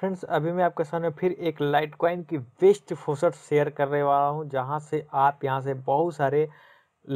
friends अभी मैं आपके सामने फिर एक लाइट क्वाइन की बेस्ट फोसट शेयर करने वाला हूँ जहाँ से आप यहाँ से बहुत सारे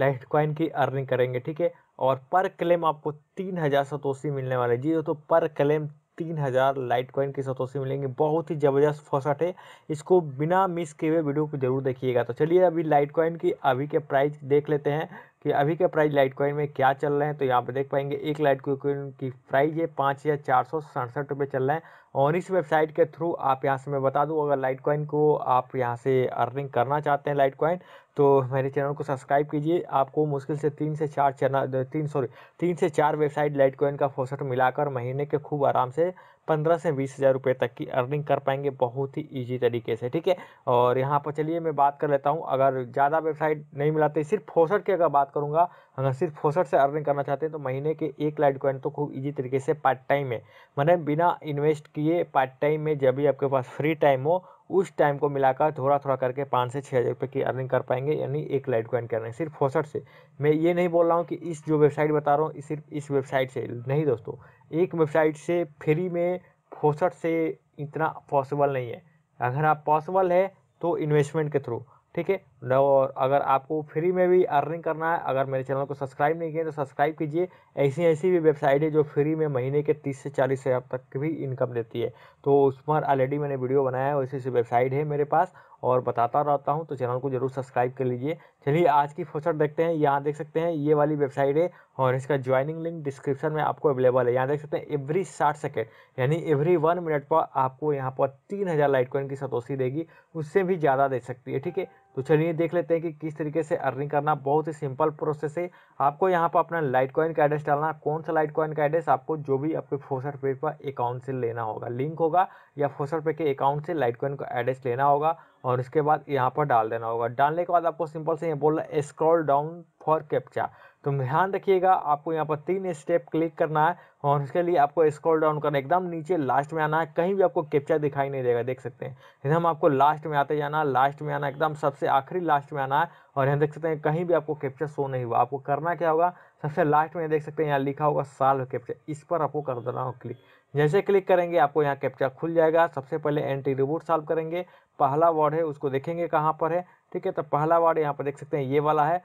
लाइट क्वाइन की अर्निंग करेंगे ठीक है और पर क्लेम आपको तीन हज़ार सतोसी मिलने वाले जी तो पर क्लेम तीन हज़ार लाइट क्वाइन की सतोसी मिलेंगे बहुत ही ज़बरदस्त फोसट है इसको बिना मिस किए हुए वीडियो को जरूर देखिएगा तो चलिए अभी लाइट क्वाइन की अभी के प्राइस देख लेते हैं कि अभी के प्राइस लाइट कॉइन में क्या चल रहे हैं तो यहाँ पर देख पाएंगे एक लाइट कॉइन की प्राइस ये पाँच हज़ार चार सौ सड़सठ रुपये चल रहे हैं और इस वेबसाइट के थ्रू आप यहाँ से मैं बता दूँ अगर लाइट कॉइन को आप यहाँ से अर्निंग करना चाहते हैं लाइट कॉइन तो मेरे चैनल को सब्सक्राइब कीजिए आपको मुश्किल से तीन से चार चैनल तीन सॉरी तीन से चार वेबसाइट लाइट कोइन का फोसट मिलाकर महीने के खूब आराम से पंद्रह से बीस हज़ार रुपये तक की अर्निंग कर पाएंगे बहुत ही इजी तरीके से ठीक है और यहाँ पर चलिए मैं बात कर लेता हूँ अगर ज़्यादा वेबसाइट नहीं मिलाते सिर्फ फोसट की अगर बात करूँगा अगर सिर्फ फोसट से अर्निंग करना चाहते हैं तो महीने के एक लाइट कॉइन तो खूब ईजी तरीके से पार्ट टाइम में मैंने बिना इन्वेस्ट किए पार्ट टाइम में जब भी आपके पास फ्री टाइम हो उस टाइम को मिलाकर थोड़ा थोड़ा करके पाँच से छः हज़ार रुपये की अर्निंग कर पाएंगे यानी एक लाइट कॉइन करने सिर्फ फोसट से मैं ये नहीं बोल रहा हूँ कि इस जो वेबसाइट बता रहा हूँ सिर्फ इस वेबसाइट से नहीं दोस्तों एक वेबसाइट से फ्री में फोसट से इतना पॉसिबल नहीं है अगर आप पॉसिबल है तो इन्वेस्टमेंट के थ्रू ठीक है और अगर आपको फ्री में भी अर्निंग करना है अगर मेरे चैनल को सब्सक्राइब नहीं किया तो सब्सक्राइब कीजिए ऐसी ऐसी भी वेबसाइट है जो फ्री में महीने के तीस से चालीस हज़ार तक भी इनकम देती है तो उस पर ऑलरेडी मैंने वीडियो बनाया है वैसी ऐसी वेबसाइट है मेरे पास और बताता रहता हूँ तो चैनल को जरूर सब्सक्राइब कर लीजिए चलिए आज की फोसट देखते हैं यहाँ देख सकते हैं ये वाली वेबसाइट है और इसका ज्वाइनिंग लिंक डिस्क्रिप्शन में आपको अवेलेबल है यहाँ देख सकते हैं एवरी साठ सेकेंड यानी एवरी वन मिनट पर आपको यहाँ पर तीन हज़ार लाइट कॉइन की सतोसी देगी उससे भी ज़्यादा दे सकती है ठीक है तो चलिए देख लेते हैं कि किस तरीके से अर्निंग करना बहुत ही सिंपल प्रोसेस है आपको यहाँ पर अपना लाइट कॉइन का एड्रेस डालना कौन सा लाइट कॉइन का एड्रेस आपको जो भी आपके फोसर पे पर अकाउंट से लेना होगा लिंक होगा या फोसर पे के अकाउंट से लाइट कॉइन का एड्रेस लेना होगा और उसके बाद यहाँ पर डाल देना होगा डालने के बाद आपको सिंपल से ये है स्क्रॉल डाउन फॉर कैप्चा तो ध्यान रखिएगा आपको यहाँ पर तीन स्टेप क्लिक करना है और उसके लिए आपको स्क्रॉल डाउन करना एकदम नीचे लास्ट में आना है कहीं भी आपको कैप्चा दिखाई नहीं देगा देख सकते हैं एकदम आपको लास्ट में आते जाना लास्ट में आना एकदम सबसे आखिरी लास्ट में आना है और यहाँ देख सकते हैं कहीं भी आपको कैप्चा शो नहीं हुआ आपको करना क्या होगा सबसे लास्ट में देख सकते हैं यहाँ लिखा होगा साल कैप्चा इस पर आपको कर देना हो क्लिक जैसे क्लिक करेंगे आपको यहाँ कैप्चा खुल जाएगा सबसे पहले एंटी रिबूट सॉल्व करेंगे पहला वर्ड है उसको देखेंगे कहाँ पर है ठीक है तो पहला वर्ड यहाँ पर देख सकते हैं ये वाला है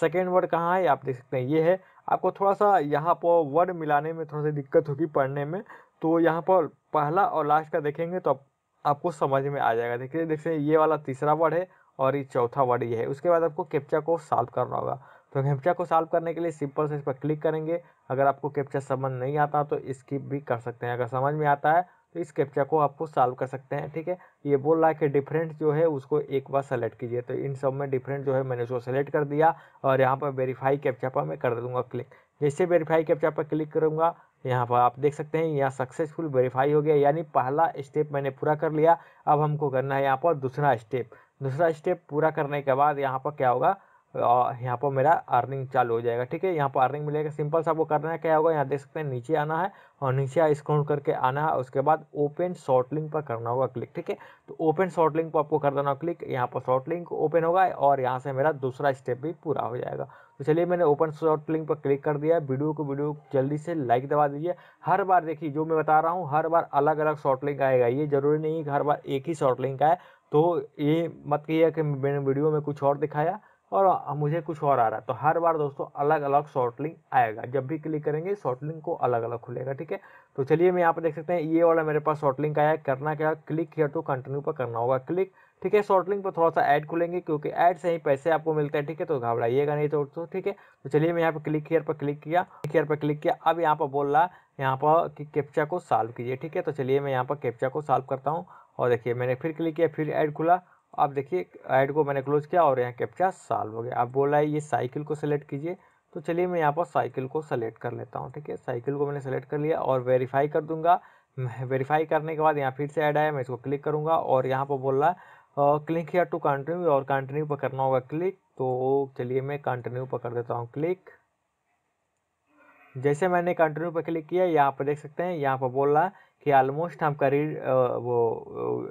सेकेंड वर्ड कहाँ है आप देख सकते हैं ये है आपको थोड़ा सा यहाँ पर वर्ड मिलाने में थोड़ा सा दिक्कत होगी पढ़ने में तो यहाँ पर पहला और लास्ट का देखेंगे तो आपको समझ में आ जाएगा देखिए देख हैं ये वाला तीसरा वर्ड है और ये चौथा वर्ड ये है उसके बाद आपको कैप्चा को सॉल्व करना होगा तो कैप्चा को सॉल्व करने के लिए सिंपल से इस पर क्लिक करेंगे अगर आपको कैप्चा समझ नहीं आता तो स्किप भी कर सकते हैं अगर समझ में आता है तो इस कैप्चा को आपको सॉल्व कर सकते हैं ठीक है ये बोल रहा है कि डिफरेंट जो है उसको एक बार सेलेक्ट कीजिए तो इन सब में डिफरेंट जो है मैंने उसको सेलेक्ट कर दिया और यहाँ पर वेरीफाई कैप्चा पर मैं कर दूंगा क्लिक जैसे वेरीफाई कैप्चा पर क्लिक करूँगा यहाँ पर आप देख सकते हैं यहाँ सक्सेसफुल वेरीफाई हो गया यानी पहला स्टेप मैंने पूरा कर लिया अब हमको करना है यहाँ पर दूसरा स्टेप दूसरा स्टेप पूरा करने के बाद यहाँ पर क्या होगा यहाँ पर मेरा अर्निंग चालू हो जाएगा ठीक है यहाँ पर अर्निंग मिलेगा सिंपल सा आपको करना है क्या होगा यहाँ देख सकते हैं नीचे आना है और नीचे स्क्रॉल करके आना है उसके बाद ओपन शॉर्ट लिंक पर करना होगा क्लिक ठीक है तो ओपन शॉर्ट लिंक पर आपको कर देना क्लिक यहाँ पर शॉर्ट लिंक ओपन होगा और यहाँ से मेरा दूसरा स्टेप भी पूरा हो जाएगा तो चलिए मैंने ओपन शॉर्ट लिंक पर क्लिक कर दिया वीडियो को वीडियो जल्दी से लाइक दबा दीजिए हर बार देखिए जो मैं बता रहा हूँ हर बार अलग अलग शॉर्ट लिंक आएगा ये जरूरी नहीं है कि हर बार एक ही शॉर्ट लिंक आए तो ये मत कहिए कि मैंने वीडियो में कुछ और दिखाया और मुझे कुछ और आ रहा है तो हर बार दोस्तों अलग अलग शॉर्ट लिंक आएगा जब भी क्लिक करेंगे शॉर्ट लिंक को अलग अलग खुलेगा ठीक है तो चलिए मैं यहाँ पर देख सकते हैं ये वाला मेरे पास शॉर्ट लिंक आया है करना क्या क्लिक किया तो कंटिन्यू पर करना होगा क्लिक ठीक है शॉर्ट लिंक पर थोड़ा सा ऐड खुलेंगे क्योंकि ऐड से ही पैसे आपको मिलते हैं ठीक है तो घबराइएगा नहीं तो ठीक है तो चलिए मैं यहाँ पर क्लिक हेयर पर क्लिक किया हेयर पर क्लिक किया अब यहाँ पर बोल रहा है यहाँ पर कि कैप्चा को सॉल्व कीजिए ठीक है तो चलिए मैं यहाँ पर कैप्चा को सॉल्व करता हूँ और देखिए मैंने फिर क्लिक किया फिर ऐड खुला आप देखिए ऐड को मैंने क्लोज किया और यहाँ कैप्चा साल्व हो गया आप बोला है ये साइकिल को सेलेक्ट कीजिए तो चलिए मैं यहाँ पर साइकिल को सेलेक्ट कर लेता हूँ ठीक है साइकिल को मैंने सेलेक्ट कर लिया और वेरीफाई कर दूंगा वेरीफाई करने के बाद यहाँ फिर से ऐड आया मैं इसको क्लिक करूँगा और यहाँ पर बोल रहा है क्लिक या टू कंटिन्यू और कंटिन्यू पर करना होगा क्लिक तो चलिए मैं कंटिन्यू पर कर देता हूँ क्लिक जैसे मैंने कंटिन्यू पर क्लिक किया यहाँ पर देख सकते हैं यहाँ पर बोल रहा है कि आलमोस्ट आपका री वो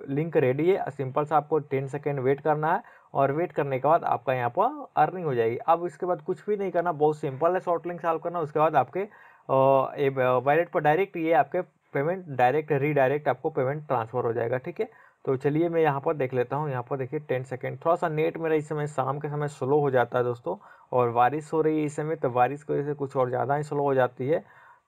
लिंक रेडी है सिंपल सा आपको टेन सेकेंड वेट करना है और वेट करने के बाद आपका यहाँ पर अर्निंग हो जाएगी अब इसके बाद कुछ भी नहीं करना बहुत सिंपल है शॉर्ट लिंक सॉल्व करना उसके बाद आपके वैलेट पर डायरेक्ट ये आपके पेमेंट डायरेक्ट रीडायरेक्ट आपको पेमेंट ट्रांसफ़र हो जाएगा ठीक है तो चलिए मैं यहाँ पर देख लेता हूँ यहाँ पर देखिए टेन सेकेंड थोड़ा सा नेट मेरा इस समय शाम के समय स्लो हो जाता है दोस्तों और बारिश हो रही है इस समय तो बारिश की वजह से कुछ और ज़्यादा ही स्लो हो जाती है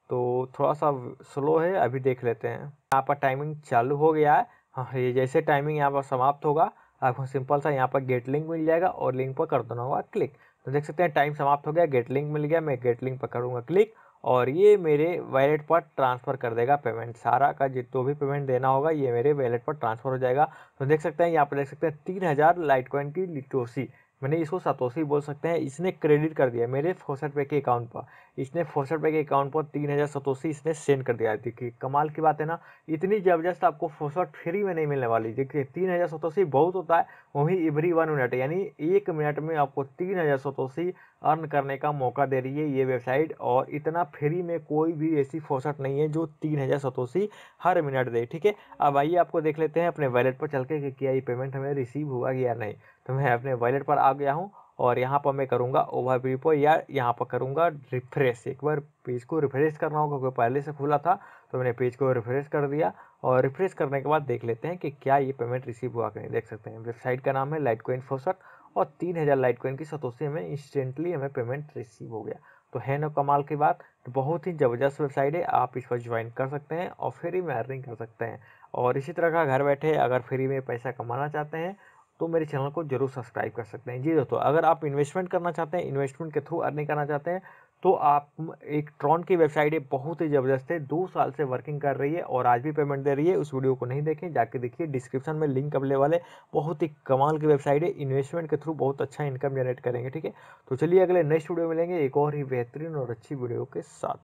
तो थोड़ा सा स्लो है अभी देख लेते हैं यहाँ पर टाइमिंग चालू हो गया है हाँ ये जैसे टाइमिंग यहाँ पर समाप्त होगा आपको सिंपल सा यहाँ पर गेट लिंक मिल जाएगा और लिंक पर कर देना होगा क्लिक तो देख सकते हैं टाइम समाप्त हो गया गेट लिंक मिल गया मैं गेट लिंक पर करूँगा क्लिक और ये मेरे वैलेट पर ट्रांसफ़र कर देगा पेमेंट सारा का जितना तो भी पेमेंट देना होगा ये मेरे वैलेट पर ट्रांसफ़र हो जाएगा तो देख सकते हैं यहाँ पर देख सकते हैं तीन हज़ार लाइट कॉइन की लिटोसी मैंने इसको सतोशी बोल सकते हैं इसने क्रेडिट कर दिया मेरे फोसट पे के अकाउंट पर इसने फोसट पे के अकाउंट पर तीन हज़ार सतोशी इसने सेंड कर दिया देखिए कमाल की बात है ना इतनी ज़बरदस्त आपको फोसट फ्री में नहीं मिलने वाली देखिए तीन हज़ार सतोशी बहुत होता है वहीं एवरी वन मिनट यानी एक मिनट में आपको तीन हज़ार सतोशी अर्न करने का मौका दे रही है ये वेबसाइट और इतना फ्री में कोई भी ऐसी फोसट नहीं है जो तीन हज़ार सतोशी हर मिनट दे ठीक है अब आइए आपको देख लेते हैं अपने वैलेट पर चल के कि क्या ये पेमेंट हमें रिसीव हुआ या नहीं तो मैं अपने वॉलेट पर आ गया हूँ और यहाँ पर मैं करूँगा ओवर वीपो या यहाँ पर करूँगा रिफ्रेश एक बार पेज को रिफ्रेश करना होगा क्योंकि पहले से खुला था तो मैंने पेज को रिफ्रेश कर दिया और रिफ्रेश करने के बाद देख लेते हैं कि क्या ये पेमेंट रिसीव हुआ कि नहीं देख सकते हैं वेबसाइट का नाम है लाइट कोइन फोसट और तीन हज़ार लाइट कोइन की सतोसी में इंस्टेंटली हमें पेमेंट रिसीव हो गया तो है ना कमाल की बात तो बहुत ही ज़बरदस्त वेबसाइट है आप इस पर ज्वाइन कर सकते हैं और फ्री में अर्निंग कर सकते हैं और इसी तरह का घर बैठे अगर फ्री में पैसा कमाना चाहते हैं तो मेरे चैनल को जरूर सब्सक्राइब कर सकते हैं जी दोस्तों अगर आप इन्वेस्टमेंट करना चाहते हैं इन्वेस्टमेंट के थ्रू अर्निंग करना चाहते हैं तो आप एक ट्रॉन की वेबसाइट है बहुत ही ज़बरदस्त है दो साल से वर्किंग कर रही है और आज भी पेमेंट दे रही है उस वीडियो को नहीं देखें जाके देखिए डिस्क्रिप्शन में लिंक अवेलेबल है बहुत ही कमाल की वेबसाइट है इन्वेस्टमेंट के थ्रू बहुत अच्छा इनकम जनरेट करेंगे ठीक है तो चलिए अगले नेक्स्ट वीडियो मिलेंगे एक और ही बेहतरीन और अच्छी वीडियो के साथ